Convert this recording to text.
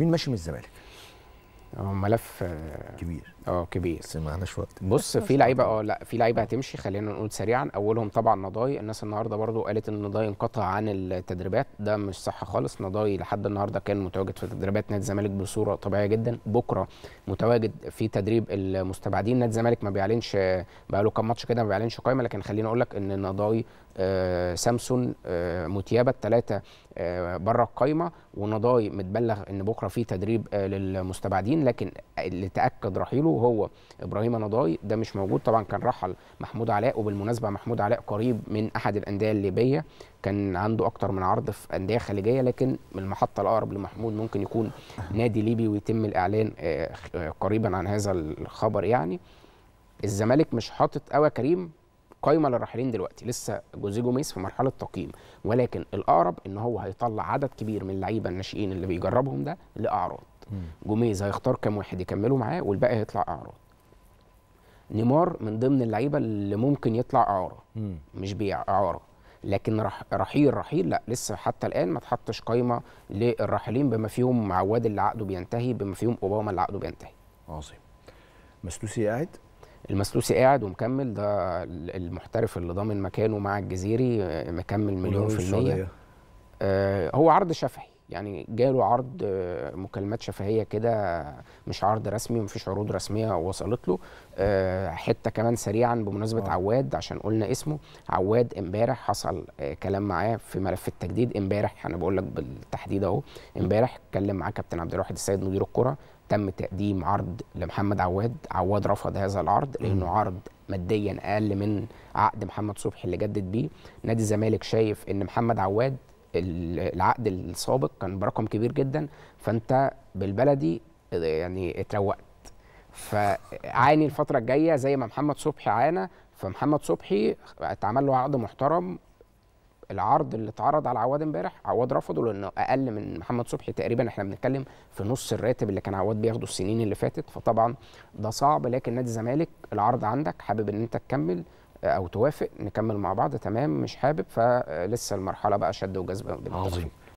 مين ماشي من الزمالك؟ آه، ملف آه، كبير اه كبير بس ما وقت بص في لعيبه اه لا في لعيبه هتمشي خلينا نقول سريعا اولهم طبعا نضاي الناس النهارده برضو قالت ان نضاي انقطع عن التدريبات ده مش صح خالص نضاي لحد النهارده كان متواجد في تدريبات نادي الزمالك بصوره طبيعيه جدا بكره متواجد في تدريب المستبعدين نادي الزمالك ما بيعلنش آه، بقى له كام ماتش كده ما بيعلنش قائمه لكن خليني اقول لك ان نضاي آه سامسون آه متيابه الثلاثه آه، بره القايمه ونضاي متبلغ ان بكره في تدريب آه، للمستبعدين لكن اللي تاكد رحيله هو ابراهيم نضاي ده مش موجود طبعا كان رحل محمود علاء وبالمناسبه محمود علاء قريب من احد الانديه الليبيه كان عنده اكتر من عرض في انديه خليجيه لكن المحطه الاقرب لمحمود ممكن يكون نادي ليبي ويتم الاعلان آه، قريبا عن هذا الخبر يعني الزمالك مش حاطط قوي كريم قايمه للراحلين دلوقتي لسه جوزيه جوميز في مرحله تقييم ولكن الاقرب ان هو هيطلع عدد كبير من اللعيبه الناشئين اللي بيجربهم ده لاعراض جوميز هيختار كام واحد يكملوا معاه والباقي هيطلع اعراض نيمار من ضمن اللعيبه اللي ممكن يطلع اعاره مش بيع اعاره لكن رحيل رحيل لا لسه حتى الان ما تحطش قايمه للراحلين بما فيهم عواد اللي عقده بينتهي بما فيهم اوباما اللي عقده بينتهي عظيم مسلوسي قاعد المسلوسي قاعد ومكمل ده المحترف اللي ضامن مكانه مع الجزيري مكمل مليون في المية آه هو عرض شفهي يعني جاله عرض آه، مكالمات شفهيه كده مش عرض رسمي ومفيش عروض رسميه وصلت له آه، حته كمان سريعا بمناسبه أوه. عواد عشان قلنا اسمه عواد امبارح حصل آه، كلام معاه في ملف التجديد امبارح انا بقول لك بالتحديد اهو امبارح اتكلم معاه كابتن عبد الواحد السيد مدير الكره تم تقديم عرض لمحمد عواد عواد رفض هذا العرض لانه عرض ماديا اقل من عقد محمد صبحي اللي جدد بيه نادي الزمالك شايف ان محمد عواد العقد السابق كان برقم كبير جدا فانت بالبلدي يعني اتروقت فعاني الفتره الجايه زي ما محمد صبحي عانى فمحمد صبحي اتعمل له عقد محترم العرض اللي اتعرض على عواد امبارح عواد رفضه لانه اقل من محمد صبحي تقريبا احنا بنتكلم في نص الراتب اللي كان عواد بياخده السنين اللي فاتت فطبعا ده صعب لكن نادي الزمالك العرض عندك حابب ان انت تكمل او توافق نكمل مع بعض تمام مش حابب فلسه المرحله بقى شد وجذب عظيم